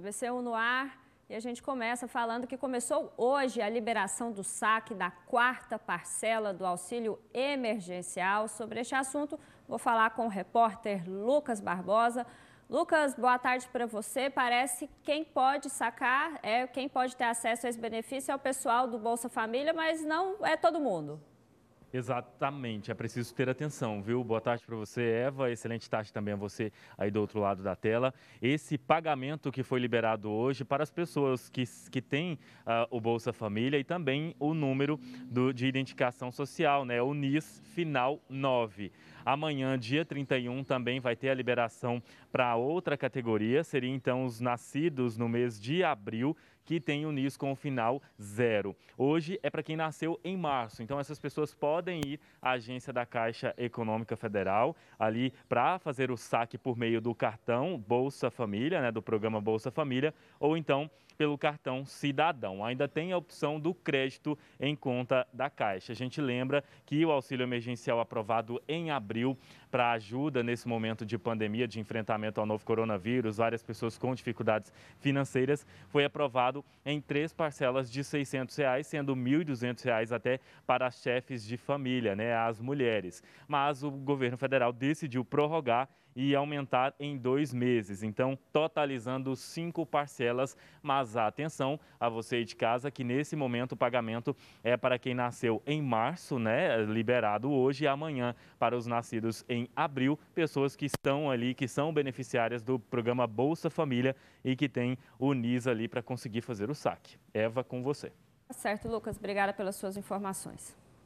tvc 1 no ar e a gente começa falando que começou hoje a liberação do saque da quarta parcela do auxílio emergencial. Sobre este assunto, vou falar com o repórter Lucas Barbosa. Lucas, boa tarde para você. Parece que quem pode sacar, é quem pode ter acesso a esse benefício é o pessoal do Bolsa Família, mas não é todo mundo. Exatamente, é preciso ter atenção, viu? Boa tarde para você, Eva. Excelente tarde também a você aí do outro lado da tela. Esse pagamento que foi liberado hoje para as pessoas que, que têm uh, o Bolsa Família e também o número do, de identificação social, né? O NIS final 9. Amanhã, dia 31, também vai ter a liberação para outra categoria, seria então os nascidos no mês de abril que têm o NIS com o final zero. Hoje é para quem nasceu em março, então essas pessoas podem podem ir à agência da Caixa Econômica Federal ali para fazer o saque por meio do cartão Bolsa Família, né, do programa Bolsa Família, ou então pelo cartão Cidadão. Ainda tem a opção do crédito em conta da Caixa. A gente lembra que o auxílio emergencial aprovado em abril para ajuda nesse momento de pandemia, de enfrentamento ao novo coronavírus, várias pessoas com dificuldades financeiras, foi aprovado em três parcelas de R$ 600, reais, sendo R$ 1.200 até para chefes de família Família, né, as mulheres. Mas o governo federal decidiu prorrogar e aumentar em dois meses, então totalizando cinco parcelas. Mas atenção a você de casa que nesse momento o pagamento é para quem nasceu em março, né, liberado hoje e amanhã para os nascidos em abril, pessoas que estão ali, que são beneficiárias do programa Bolsa Família e que tem o NIS ali para conseguir fazer o saque. Eva, com você. Tá certo, Lucas. Obrigada pelas suas informações.